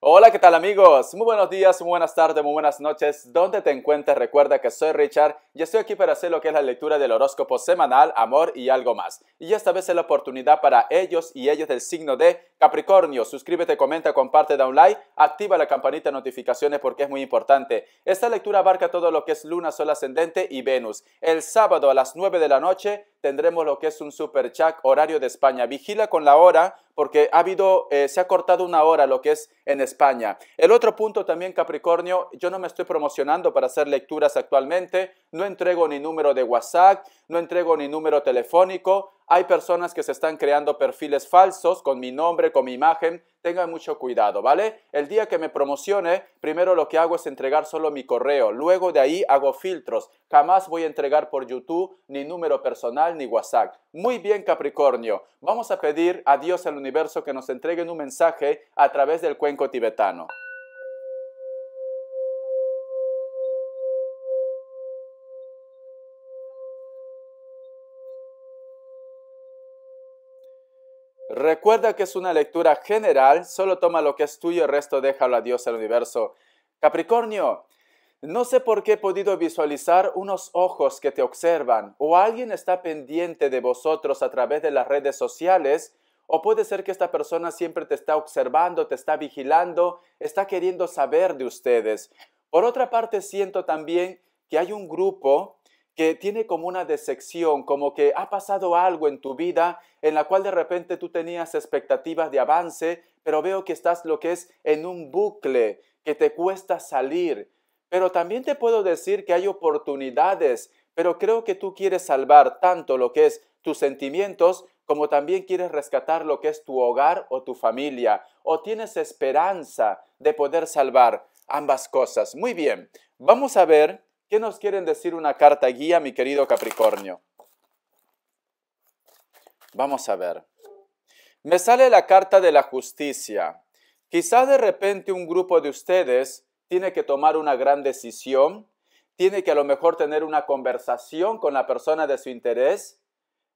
Hola, ¿qué tal amigos? Muy buenos días, muy buenas tardes, muy buenas noches. Donde te encuentres, recuerda que soy Richard y estoy aquí para hacer lo que es la lectura del horóscopo semanal, amor y algo más. Y esta vez es la oportunidad para ellos y ellos del signo de Capricornio. Suscríbete, comenta, comparte, da un like, activa la campanita de notificaciones porque es muy importante. Esta lectura abarca todo lo que es Luna, Sol ascendente y Venus. El sábado a las 9 de la noche tendremos lo que es un super chat horario de España. Vigila con la hora porque ha eh, se ha cortado una hora lo que es en España. El otro punto también, Capricornio, yo no me estoy promocionando para hacer lecturas actualmente, no entrego ni número de WhatsApp, no entrego ni número telefónico, hay personas que se están creando perfiles falsos con mi nombre, con mi imagen. Tengan mucho cuidado, ¿vale? El día que me promocione, primero lo que hago es entregar solo mi correo. Luego de ahí hago filtros. Jamás voy a entregar por YouTube ni número personal ni WhatsApp. Muy bien, Capricornio. Vamos a pedir a Dios al universo que nos entreguen un mensaje a través del cuenco tibetano. recuerda que es una lectura general, solo toma lo que es tuyo, el resto déjalo a Dios, al universo. Capricornio, no sé por qué he podido visualizar unos ojos que te observan, o alguien está pendiente de vosotros a través de las redes sociales, o puede ser que esta persona siempre te está observando, te está vigilando, está queriendo saber de ustedes. Por otra parte, siento también que hay un grupo que tiene como una decepción, como que ha pasado algo en tu vida en la cual de repente tú tenías expectativas de avance, pero veo que estás lo que es en un bucle, que te cuesta salir. Pero también te puedo decir que hay oportunidades, pero creo que tú quieres salvar tanto lo que es tus sentimientos como también quieres rescatar lo que es tu hogar o tu familia, o tienes esperanza de poder salvar ambas cosas. Muy bien, vamos a ver ¿Qué nos quieren decir una carta guía, mi querido Capricornio? Vamos a ver. Me sale la carta de la justicia. Quizá de repente un grupo de ustedes tiene que tomar una gran decisión, tiene que a lo mejor tener una conversación con la persona de su interés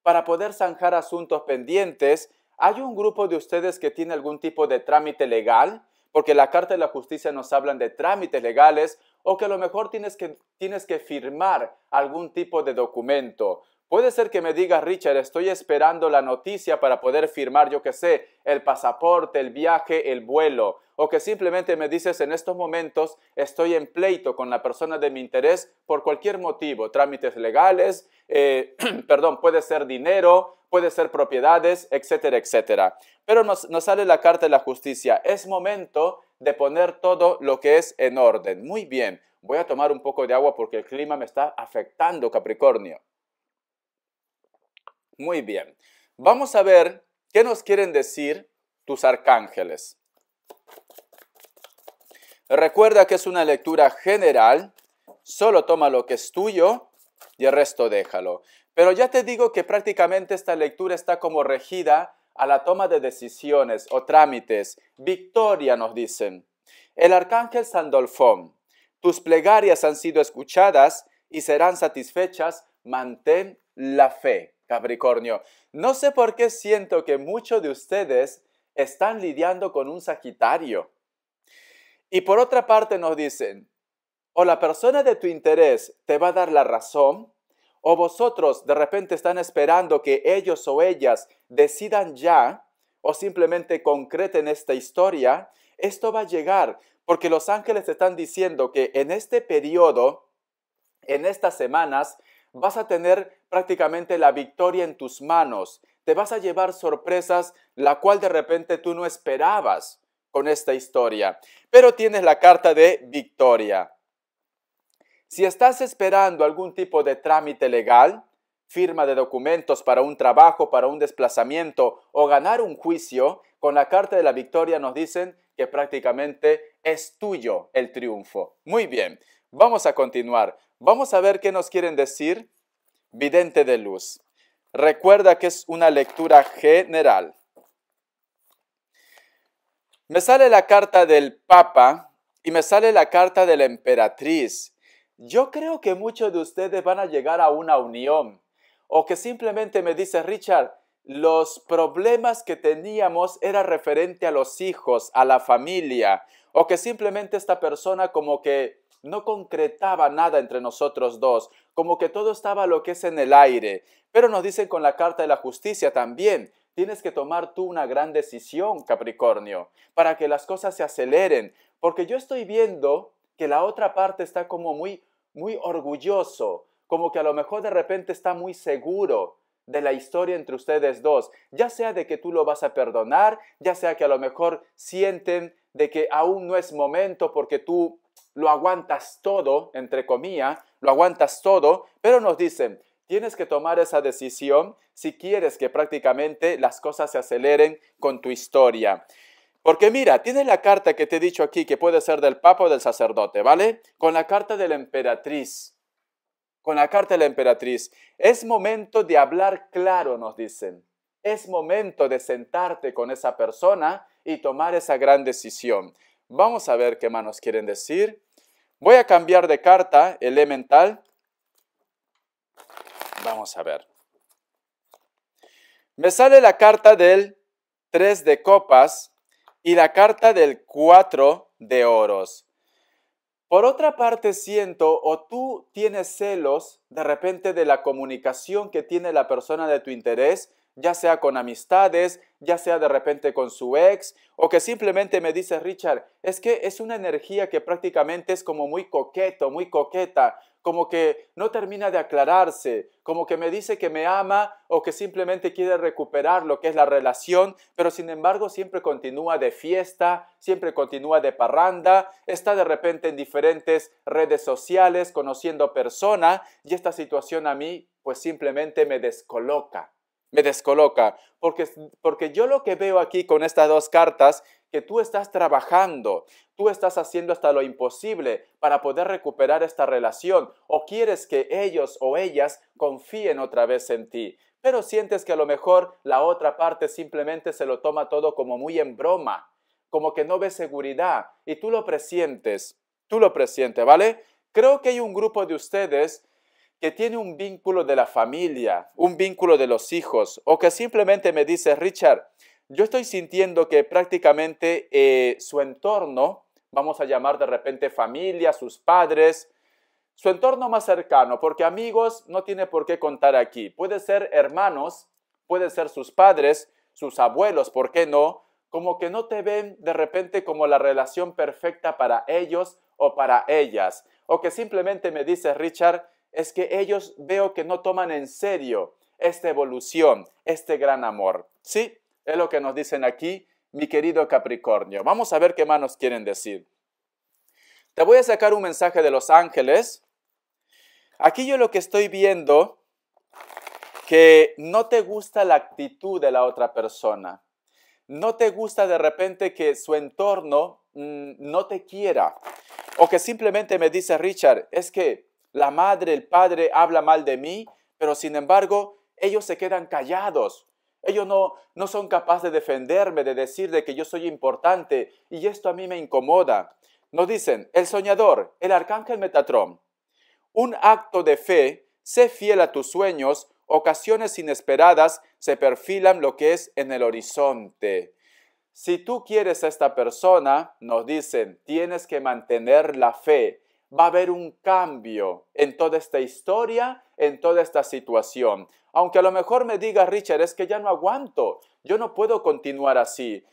para poder zanjar asuntos pendientes. Hay un grupo de ustedes que tiene algún tipo de trámite legal, porque la Carta de la Justicia nos hablan de trámites legales, o que a lo mejor tienes que, firmar algún tipo de documento. Puede ser que me digas, Richard, estoy esperando la noticia para poder firmar, yo qué sé, el pasaporte, el viaje, el vuelo. O que simplemente me dices, en estos momentos estoy en pleito con la persona de mi interés por cualquier motivo, trámites legales, eh, perdón, puede ser dinero, puede ser propiedades, etcétera, etcétera. Pero nos, nos sale la carta de la justicia. Es momento de poner todo lo que es en orden. Muy bien, voy a tomar un poco de agua porque el clima me está afectando, Capricornio. Muy bien, vamos a ver qué nos quieren decir tus arcángeles. Recuerda que es una lectura general, solo toma lo que es tuyo y el resto déjalo. Pero ya te digo que prácticamente esta lectura está como regida a la toma de decisiones o trámites. Victoria nos dicen. El arcángel Sandolfón, tus plegarias han sido escuchadas y serán satisfechas. Mantén la fe, Capricornio. No sé por qué siento que muchos de ustedes están lidiando con un Sagitario. Y por otra parte nos dicen, o la persona de tu interés te va a dar la razón, o vosotros de repente están esperando que ellos o ellas decidan ya o simplemente concreten esta historia. Esto va a llegar porque los ángeles te están diciendo que en este periodo, en estas semanas, vas a tener prácticamente la victoria en tus manos. Te vas a llevar sorpresas la cual de repente tú no esperabas con esta historia. Pero tienes la carta de victoria. Si estás esperando algún tipo de trámite legal, firma de documentos para un trabajo, para un desplazamiento o ganar un juicio, con la Carta de la Victoria nos dicen que prácticamente es tuyo el triunfo. Muy bien, vamos a continuar. Vamos a ver qué nos quieren decir vidente de luz. Recuerda que es una lectura general. Me sale la carta del Papa y me sale la carta de la emperatriz yo creo que muchos de ustedes van a llegar a una unión o que simplemente me dice Richard, los problemas que teníamos era referente a los hijos, a la familia, o que simplemente esta persona como que no concretaba nada entre nosotros dos, como que todo estaba lo que es en el aire. Pero nos dicen con la Carta de la Justicia también, tienes que tomar tú una gran decisión, Capricornio, para que las cosas se aceleren, porque yo estoy viendo que la otra parte está como muy, muy orgulloso, como que a lo mejor de repente está muy seguro de la historia entre ustedes dos, ya sea de que tú lo vas a perdonar, ya sea que a lo mejor sienten de que aún no es momento porque tú lo aguantas todo, entre comillas, lo aguantas todo, pero nos dicen, tienes que tomar esa decisión si quieres que prácticamente las cosas se aceleren con tu historia. Porque mira, tienes la carta que te he dicho aquí, que puede ser del Papa o del sacerdote, ¿vale? Con la carta de la emperatriz. Con la carta de la emperatriz. Es momento de hablar claro, nos dicen. Es momento de sentarte con esa persona y tomar esa gran decisión. Vamos a ver qué manos quieren decir. Voy a cambiar de carta elemental. Vamos a ver. Me sale la carta del 3 de copas y la carta del cuatro de oros. Por otra parte, siento o tú tienes celos de repente de la comunicación que tiene la persona de tu interés ya sea con amistades, ya sea de repente con su ex, o que simplemente me dice Richard, es que es una energía que prácticamente es como muy coqueto, muy coqueta, como que no termina de aclararse, como que me dice que me ama o que simplemente quiere recuperar lo que es la relación, pero sin embargo siempre continúa de fiesta, siempre continúa de parranda, está de repente en diferentes redes sociales conociendo persona y esta situación a mí pues simplemente me descoloca me descoloca, porque, porque yo lo que veo aquí con estas dos cartas, que tú estás trabajando, tú estás haciendo hasta lo imposible para poder recuperar esta relación, o quieres que ellos o ellas confíen otra vez en ti, pero sientes que a lo mejor la otra parte simplemente se lo toma todo como muy en broma, como que no ve seguridad, y tú lo presientes, tú lo presientes, ¿vale? Creo que hay un grupo de ustedes que tiene un vínculo de la familia, un vínculo de los hijos, o que simplemente me dice, Richard, yo estoy sintiendo que prácticamente eh, su entorno, vamos a llamar de repente familia, sus padres, su entorno más cercano, porque amigos no tiene por qué contar aquí. Puede ser hermanos, puede ser sus padres, sus abuelos, ¿por qué no? Como que no te ven de repente como la relación perfecta para ellos o para ellas. O que simplemente me dice, Richard, es que ellos veo que no toman en serio esta evolución, este gran amor. Sí, es lo que nos dicen aquí, mi querido Capricornio. Vamos a ver qué más nos quieren decir. Te voy a sacar un mensaje de los ángeles. Aquí yo lo que estoy viendo, que no te gusta la actitud de la otra persona. No te gusta de repente que su entorno mm, no te quiera. O que simplemente me dice, Richard, es que la madre, el padre habla mal de mí, pero sin embargo ellos se quedan callados. Ellos no, son capaces de defenderme, de decir de que yo soy importante y esto a mí me incomoda. Nos dicen, el soñador, el arcángel Metatrón, un acto de fe, sé fiel a tus sueños, ocasiones inesperadas se perfilan lo que es en el horizonte. Si tú quieres a esta persona, nos dicen, tienes que mantener la fe, va a haber un cambio en toda esta historia, en toda esta situación. Aunque a lo mejor me diga Richard, es que ya no aguanto, yo no puedo continuar así.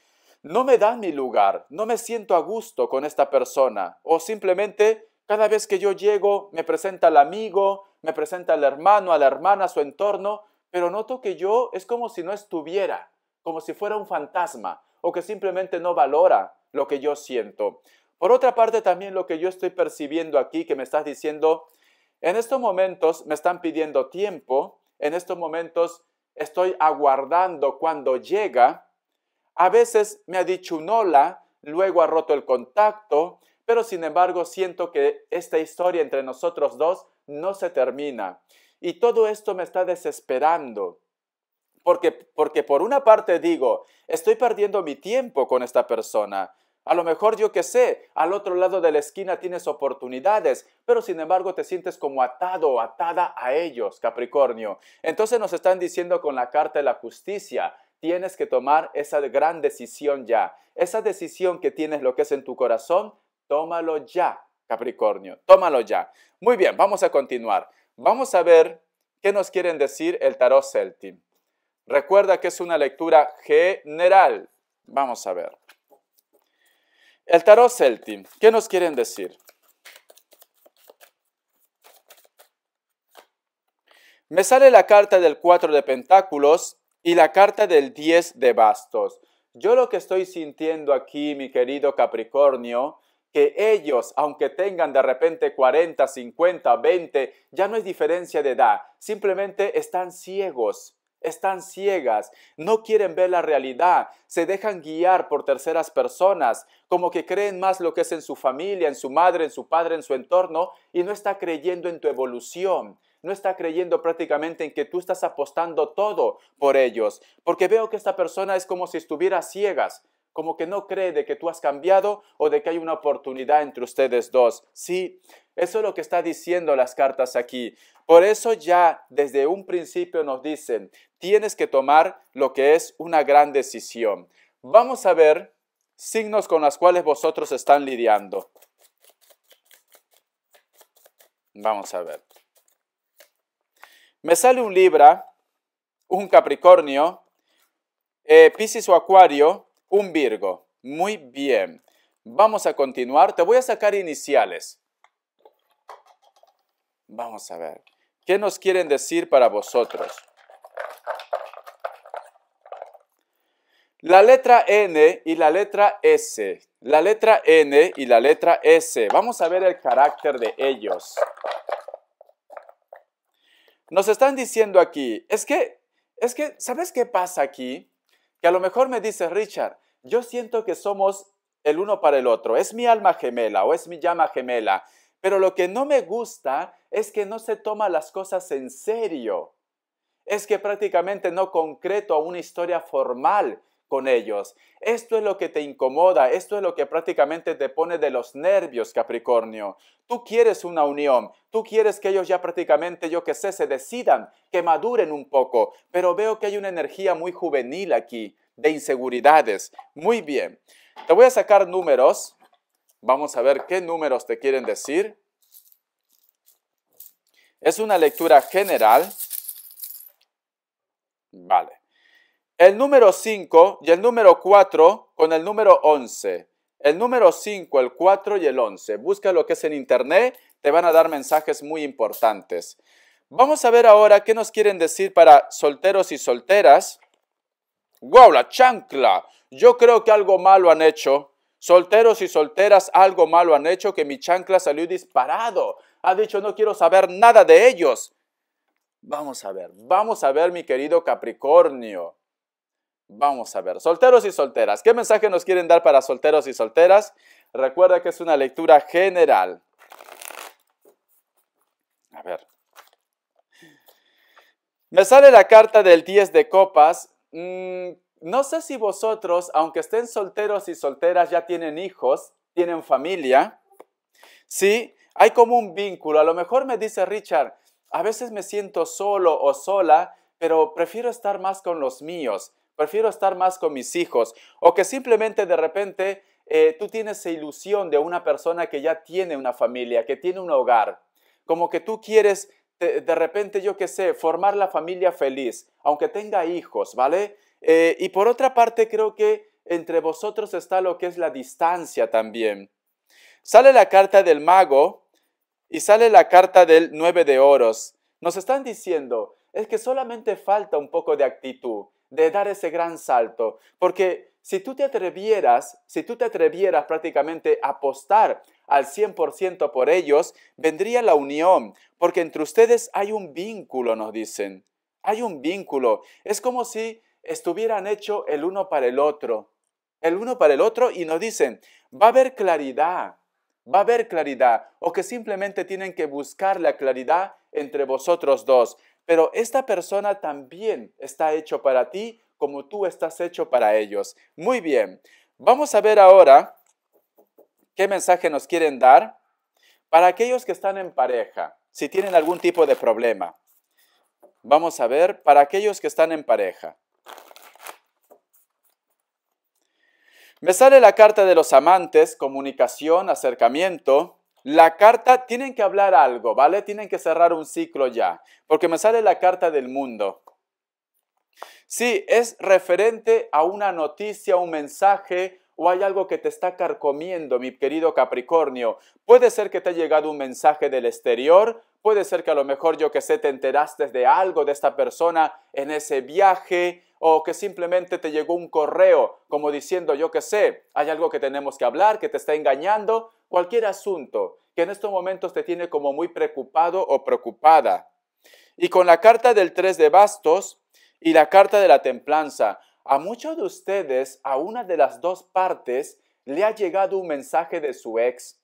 No me dan mi lugar, no me siento a gusto con esta persona. O simplemente cada vez que yo llego me presenta al amigo, me presenta al hermano, a la hermana, a su entorno, pero noto que yo es como si no estuviera, como si fuera un fantasma o que simplemente no valora lo que yo siento. Por otra parte, también lo que yo estoy percibiendo aquí, que me estás diciendo, en estos momentos me están pidiendo tiempo, en estos momentos estoy aguardando cuando llega. A veces me ha dicho un hola, luego ha roto el contacto, pero sin embargo siento que esta historia entre nosotros dos no se termina. Y todo esto me está desesperando. Porque, porque por una parte digo, estoy perdiendo mi tiempo con esta persona, a lo mejor yo que sé, al otro lado de la esquina tienes oportunidades, pero sin embargo te sientes como atado, o atada a ellos, Capricornio. Entonces nos están diciendo con la carta de la justicia, tienes que tomar esa gran decisión ya. Esa decisión que tienes lo que es en tu corazón, tómalo ya, Capricornio, tómalo ya. Muy bien, vamos a continuar. Vamos a ver qué nos quieren decir el tarot Celtic. Recuerda que es una lectura general. Vamos a ver. El tarot Celtic, ¿qué nos quieren decir? Me sale la carta del 4 de Pentáculos y la carta del 10 de Bastos. Yo lo que estoy sintiendo aquí, mi querido Capricornio, que ellos, aunque tengan de repente 40, 50, 20, ya no es diferencia de edad, simplemente están ciegos están ciegas, no quieren ver la realidad, se dejan guiar por terceras personas, como que creen más lo que es en su familia, en su madre, en su padre, en su entorno, y no está creyendo en tu evolución, no está creyendo prácticamente en que tú estás apostando todo por ellos, porque veo que esta persona es como si estuviera ciegas, como que no cree de que tú has cambiado o de que hay una oportunidad entre ustedes dos. Sí, eso es lo que está diciendo las cartas aquí. Por eso ya desde un principio nos dicen, tienes que tomar lo que es una gran decisión. Vamos a ver signos con los cuales vosotros están lidiando. Vamos a ver. Me sale un Libra, un Capricornio, Pisces eh, Piscis o Acuario, un Virgo. Muy bien. Vamos a continuar. Te voy a sacar iniciales. Vamos a ver. ¿Qué nos quieren decir para vosotros? La letra N y la letra S. La letra N y la letra S. Vamos a ver el carácter de ellos. Nos están diciendo aquí, es que, es que, ¿sabes qué pasa aquí? que a lo mejor me dice, Richard, yo siento que somos el uno para el otro, es mi alma gemela o es mi llama gemela, pero lo que no me gusta es que no se toma las cosas en serio, es que prácticamente no concreto a una historia formal, con ellos. Esto es lo que te incomoda, esto es lo que prácticamente te pone de los nervios, Capricornio. Tú quieres una unión, tú quieres que ellos ya prácticamente, yo que sé, se decidan, que maduren un poco, pero veo que hay una energía muy juvenil aquí, de inseguridades. Muy bien, te voy a sacar números, vamos a ver qué números te quieren decir. Es una lectura general. Vale el número 5 y el número 4 con el número 11. El número 5, el 4 y el 11. Busca lo que es en internet, te van a dar mensajes muy importantes. Vamos a ver ahora qué nos quieren decir para solteros y solteras. ¡Wow, la chancla! Yo creo que algo malo han hecho. Solteros y solteras, algo malo han hecho que mi chancla salió disparado. Ha dicho, no quiero saber nada de ellos. Vamos a ver, vamos a ver, mi querido Capricornio. Vamos a ver, solteros y solteras, ¿qué mensaje nos quieren dar para solteros y solteras? Recuerda que es una lectura general. A ver. Me sale la carta del 10 de copas. Mm, no sé si vosotros, aunque estén solteros y solteras, ya tienen hijos, tienen familia. Sí, hay como un vínculo. A lo mejor me dice Richard, a veces me siento solo o sola, pero prefiero estar más con los míos prefiero estar más con mis hijos, o que simplemente de repente eh, tú tienes esa ilusión de una persona que ya tiene una familia, que tiene un hogar, como que tú quieres de, repente, yo qué sé, formar la familia feliz, aunque tenga hijos, ¿vale? Eh, y por otra parte, creo que entre vosotros está lo que es la distancia también. Sale la carta del mago y sale la carta del nueve de oros. Nos están diciendo, es que solamente falta un poco de actitud de dar ese gran salto. Porque si tú te atrevieras, si tú te atrevieras prácticamente a apostar al 100% por ellos, vendría la unión, porque entre ustedes hay un vínculo, nos dicen. Hay un vínculo. Es como si estuvieran hecho el uno para el otro. El uno para el otro y nos dicen, va a haber claridad, va a haber claridad, o que simplemente tienen que buscar la claridad entre vosotros dos. Pero esta persona también está hecho para ti como tú estás hecho para ellos. Muy bien, vamos a ver ahora qué mensaje nos quieren dar para aquellos que están en pareja, si tienen algún tipo de problema. Vamos a ver, para aquellos que están en pareja. Me sale la carta de los amantes, comunicación, acercamiento, la carta, tienen que hablar algo, ¿vale? Tienen que cerrar un ciclo ya, porque me sale la carta del mundo. Sí, es referente a una noticia, un mensaje o hay algo que te está carcomiendo, mi querido Capricornio. Puede ser que te haya llegado un mensaje del exterior, puede ser que a lo mejor yo que sé te enteraste de algo de esta persona en ese viaje o que simplemente te llegó un correo como diciendo yo que sé, hay algo que tenemos que hablar, que te está engañando, cualquier asunto que en estos momentos te tiene como muy preocupado o preocupada. Y con la carta del tres de bastos y la carta de la templanza, a muchos de ustedes, a una de las dos partes, le ha llegado un mensaje de su ex.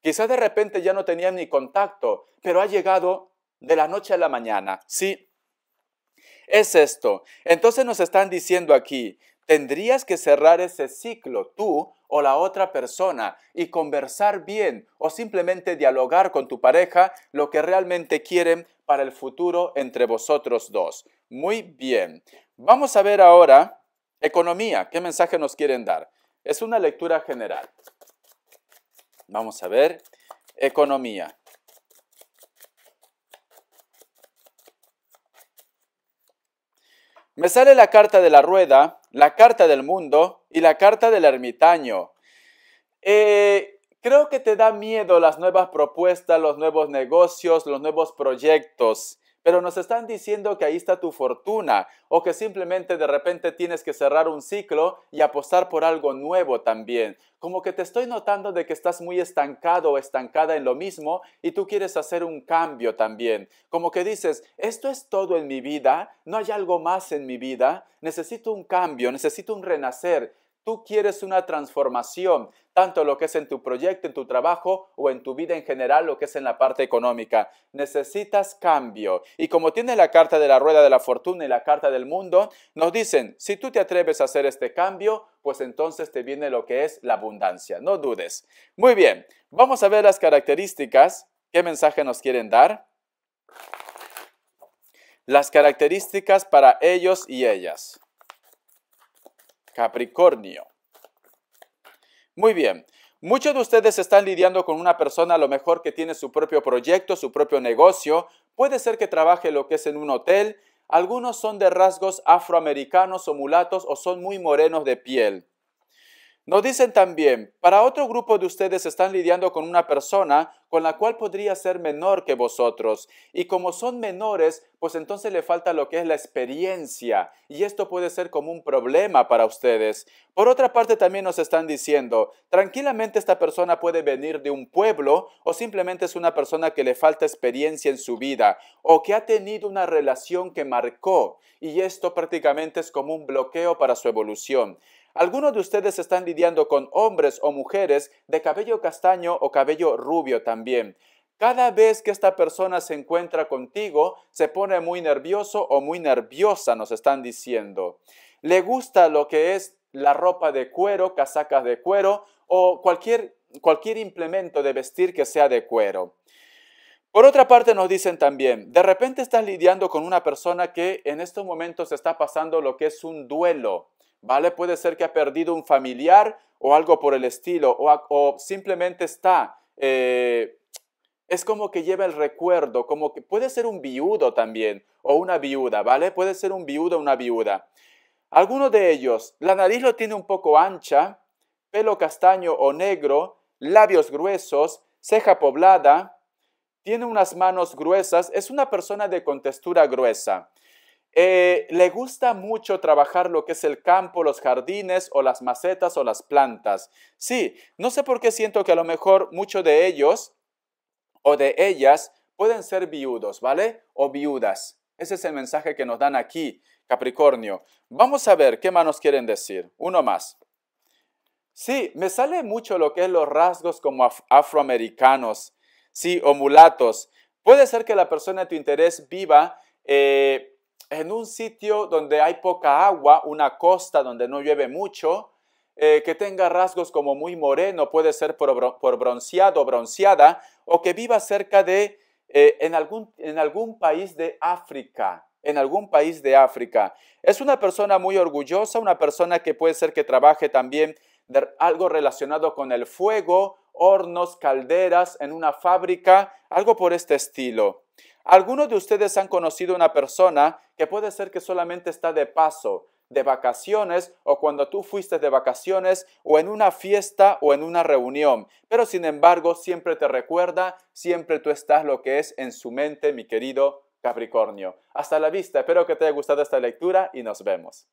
Quizás de repente ya no tenían ni contacto, pero ha llegado de la noche a la mañana. Sí, es esto. Entonces nos están diciendo aquí, tendrías que cerrar ese ciclo tú o la otra persona y conversar bien o simplemente dialogar con tu pareja lo que realmente quieren para el futuro entre vosotros dos. Muy bien. Vamos a ver ahora economía. ¿Qué mensaje nos quieren dar? Es una lectura general. Vamos a ver. Economía. Me sale la carta de la rueda, la carta del mundo, y la carta del ermitaño. Eh, creo que te da miedo las nuevas propuestas, los nuevos negocios, los nuevos proyectos, pero nos están diciendo que ahí está tu fortuna o que simplemente de repente tienes que cerrar un ciclo y apostar por algo nuevo también. Como que te estoy notando de que estás muy estancado o estancada en lo mismo y tú quieres hacer un cambio también. Como que dices, esto es todo en mi vida, no hay algo más en mi vida, necesito un cambio, necesito un renacer, Tú quieres una transformación, tanto lo que es en tu proyecto, en tu trabajo o en tu vida en general, lo que es en la parte económica. Necesitas cambio. Y como tiene la carta de la rueda de la fortuna y la carta del mundo, nos dicen, si tú te atreves a hacer este cambio, pues entonces te viene lo que es la abundancia. No dudes. Muy bien, vamos a ver las características. ¿Qué mensaje nos quieren dar? Las características para ellos y ellas. Capricornio. Muy bien. Muchos de ustedes están lidiando con una persona a lo mejor que tiene su propio proyecto, su propio negocio. Puede ser que trabaje lo que es en un hotel. Algunos son de rasgos afroamericanos o mulatos o son muy morenos de piel. Nos dicen también, para otro grupo de ustedes están lidiando con una persona con la cual podría ser menor que vosotros. Y como son menores, pues entonces le falta lo que es la experiencia. Y esto puede ser como un problema para ustedes. Por otra parte, también nos están diciendo, tranquilamente esta persona puede venir de un pueblo o simplemente es una persona que le falta experiencia en su vida o que ha tenido una relación que marcó. Y esto prácticamente es como un bloqueo para su evolución. Algunos de ustedes están lidiando con hombres o mujeres de cabello castaño o cabello rubio también. Cada vez que esta persona se encuentra contigo, se pone muy nervioso o muy nerviosa, nos están diciendo. Le gusta lo que es la ropa de cuero, casacas de cuero o cualquier, implemento de vestir que sea de cuero. Por otra parte, nos dicen también, de repente estás lidiando con una persona que en estos momentos está pasando lo que es un duelo. ¿vale? Puede ser que ha perdido un familiar o algo por el estilo, o, simplemente está... Eh, es como que lleva el recuerdo, como que puede ser un viudo también, o una viuda, ¿vale? Puede ser un viudo o una viuda. Alguno de ellos, la nariz lo tiene un poco ancha, pelo castaño o negro, labios gruesos, ceja poblada, tiene unas manos gruesas, es una persona de contextura gruesa. Eh, le gusta mucho trabajar lo que es el campo, los jardines o las macetas o las plantas. Sí, no sé por qué siento que a lo mejor muchos de ellos o de ellas pueden ser viudos, ¿vale? O viudas. Ese es el mensaje que nos dan aquí, Capricornio. Vamos a ver qué más nos quieren decir. Uno más. Sí, me sale mucho lo que es los rasgos como afroamericanos, sí, o mulatos. Puede ser que la persona de tu interés viva eh, en un sitio donde hay poca agua, una costa donde no llueve mucho, eh, que tenga rasgos como muy moreno, puede ser por, por bronceado o bronceada, o que viva cerca de, eh, en, algún, en algún país de África, en algún país de África. Es una persona muy orgullosa, una persona que puede ser que trabaje también algo relacionado con el fuego, hornos, calderas, en una fábrica, algo por este estilo. Algunos de ustedes han conocido una persona puede ser que solamente está de paso, de vacaciones o cuando tú fuiste de vacaciones o en una fiesta o en una reunión. Pero sin embargo, siempre te recuerda, siempre tú estás lo que es en su mente, mi querido Capricornio. Hasta la vista, espero que te haya gustado esta lectura y nos vemos.